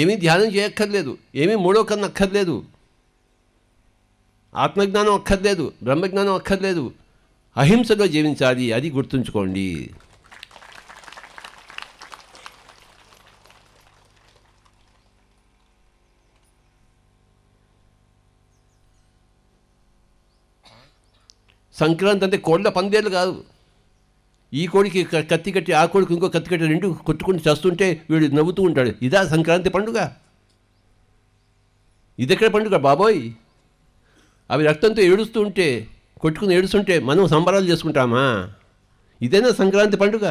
ఏమీ ధ్యానం చేయక్కర్లేదు ఏమీ మూడో కన్ను అక్కర్లేదు ఆత్మజ్ఞానం అక్కర్లేదు బ్రహ్మజ్ఞానం అక్కర్లేదు అహింసగా జీవించాలి అది గుర్తుంచుకోండి సంక్రాంతి అంటే కోళ్ళ పందేలు కాదు ఈ కోడికి కత్తి కట్టి ఆ కోడికి ఇంకో కత్తి కట్టి రెండు కొట్టుకుని చేస్తుంటే వీడు నవ్వుతూ ఉంటాడు ఇదా సంక్రాంతి పండుగ ఇది ఎక్కడ పండుగ బాబోయ్ అవి రక్తంతో ఏడుస్తూ ఉంటే కొట్టుకుని ఏడుస్తుంటే మనం సంబరాలు చేసుకుంటామా ఇదేనా సంక్రాంతి పండుగ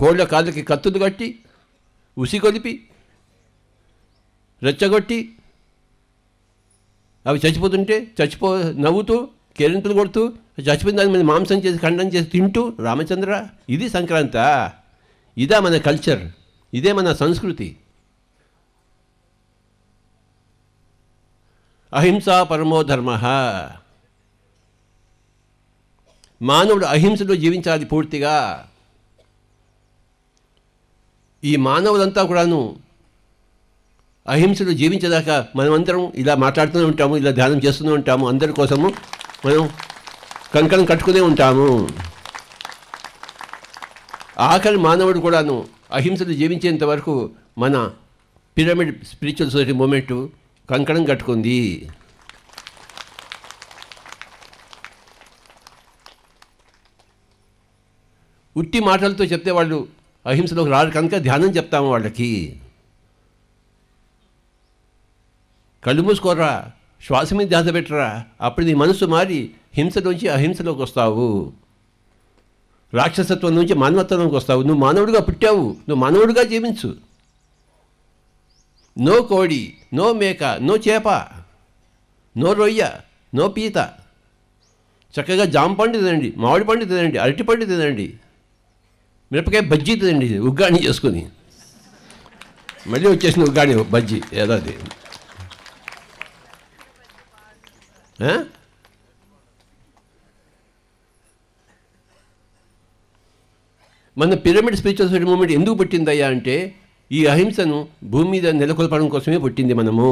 కోళ్ళ కాళ్ళకి కత్తులు కట్టి ఉసి కొలిపి రెచ్చగొట్టి అవి చచ్చిపోతుంటే చచ్చిపో నవ్వుతూ కేరింతలు కొడుతూ చచ్చిపోయిన దాని మీద మాంసం చేసి ఖండం చేసి తింటూ రామచంద్ర ఇది సంక్రాంత ఇదే మన కల్చర్ ఇదే మన సంస్కృతి అహింసా పరమో ధర్మ మానవుడు అహింసలో జీవించాలి పూర్తిగా ఈ మానవులంతా కూడాను అహింసను జీవించేదాకా మనమందరం ఇలా మాట్లాడుతూనే ఉంటాము ఇలా ధ్యానం చేస్తూనే ఉంటాము అందరి కోసము మనం కంకణం కట్టుకునే ఉంటాము ఆఖరి మానవుడు కూడాను అహింసను జీవించేంత వరకు మన పిరమిడ్ స్పిరిచువల్ సొసైటీ మూమెంట్ కంకణం కట్టుకుంది ఉట్టి మాటలతో చెప్తే వాళ్ళు అహింసలోకి రారు కనుక ధ్యానం చెప్తాము వాళ్ళకి కళ్ళు మూసుకోరా శ్వాస మీద ధ్యాస పెట్టరా అప్పుడు నీ మనసు మారి హింస నుంచి అహింసలోకి వస్తావు రాక్షసత్వం నుంచి మానవత్వంలోకి వస్తావు నువ్వు మానవుడిగా పుట్టావు నువ్వు మానవుడిగా జీవించు నో కోడి నో మేక నో చేప నో రొయ్య నో పీత చక్కగా జామ పండు తినండి మామిడి పండు తినండి అరటి పండు తినండి మిరపకాయ బజ్జీ తినండి ఉగ్గాణి చేసుకుని మళ్ళీ వచ్చేసింది ఉగ్గాణి బజ్జీ ఏదో అది మన పిరమిడ్ స్పిరిచువల్ సొసైటీ మూమెంట్ ఎందుకు పుట్టిందయ్యా అంటే ఈ అహింసను భూమి మీద నెలకొల్పడం కోసమే పుట్టింది మనము